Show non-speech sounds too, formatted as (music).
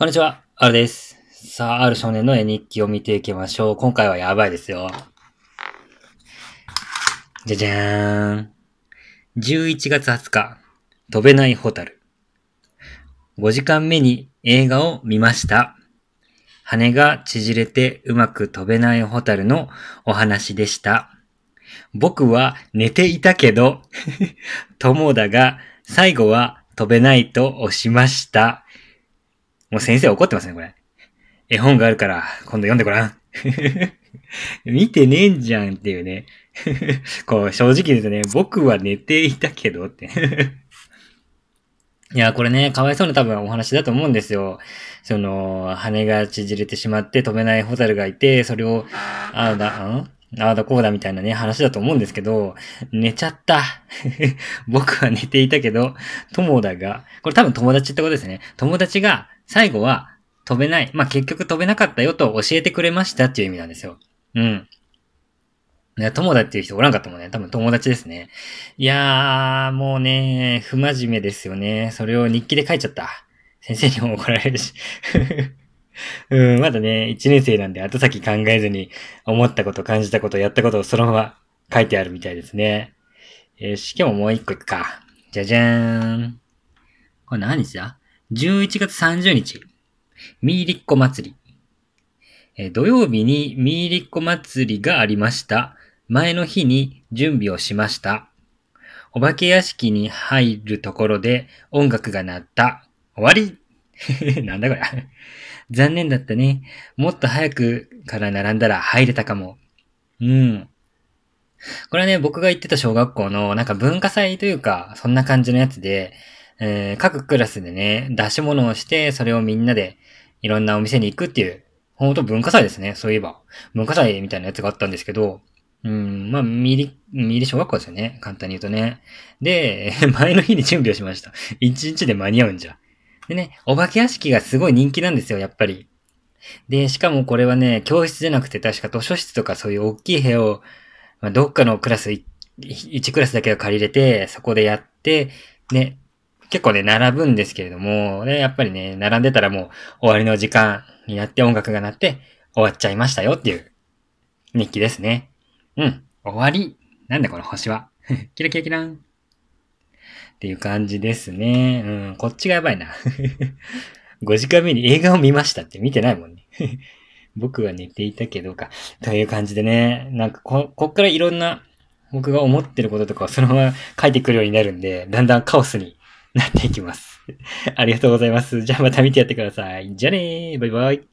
こんにちは、ルです。さあ、ある少年の絵日記を見ていきましょう。今回はやばいですよ。じゃじゃーん。11月20日、飛べないホタル。5時間目に映画を見ました。羽が縮れてうまく飛べないホタルのお話でした。僕は寝ていたけど (laughs) 友だが最後は飛べないと押しました。もう先生怒ってますね、これ。絵本があるから、今度読んでごらん。(laughs) 見てねえんじゃんっていうね。(laughs) こう、正直言うとね、僕は寝ていたけどって (laughs) いや、これね、かわいそうな多分お話だと思うんですよ。その、羽が縮れてしまって飛べないホタルがいて、それを、あ、だ、んああだこうだみたいなね、話だと思うんですけど、寝ちゃった。(laughs) 僕は寝ていたけど、友だが、これ多分友達ってことですね。友達が最後は飛べない。まあ、結局飛べなかったよと教えてくれましたっていう意味なんですよ。うん。いや、友達っていう人おらんかったもんね。多分友達ですね。いやー、もうね、不真面目ですよね。それを日記で書いちゃった。先生にも怒られるしうん、まだね、1年生なんで後先考えずに、思ったこと、感じたこと、やったことをそのまま書いてあるみたいですね。よし、今日ももう一個いくか。じゃじゃーん。これ何日だ ?11 月30日。ミーリッコ祭り。え土曜日にミーリッコ祭りがありました。前の日に準備をしました。お化け屋敷に入るところで音楽が鳴った。終わり (laughs) なんだこれ。残念だったね。もっと早くから並んだら入れたかも。うん。これはね、僕が行ってた小学校の、なんか文化祭というか、そんな感じのやつで、えー、各クラスでね、出し物をして、それをみんなで、いろんなお店に行くっていう、ほんと文化祭ですね、そういえば。文化祭みたいなやつがあったんですけど、うん、まあ、ミリ、ミリ小学校ですよね。簡単に言うとね。で、(laughs) 前の日に準備をしました。1日で間に合うんじゃ。でね、お化け屋敷がすごい人気なんですよ、やっぱり。で、しかもこれはね、教室じゃなくて確か図書室とかそういう大きい部屋を、まあ、どっかのクラス、1クラスだけを借りれて、そこでやって、ね、結構ね、並ぶんですけれども、ね、やっぱりね、並んでたらもう終わりの時間になって音楽が鳴って終わっちゃいましたよっていう日記ですね。うん、終わり。なんだこの星は。(laughs) キラキラキラン。っていう感じですね。うん、こっちがやばいな。5 (laughs) 時間目に映画を見ましたって見てないもんね。(laughs) 僕は寝ていたけどか。という感じでね、なんかこ、こっからいろんな僕が思ってることとかをそのまま書いてくるようになるんで、だんだんカオスになっていきます。(laughs) ありがとうございます。じゃあまた見てやってください。じゃあねー。バイバイ。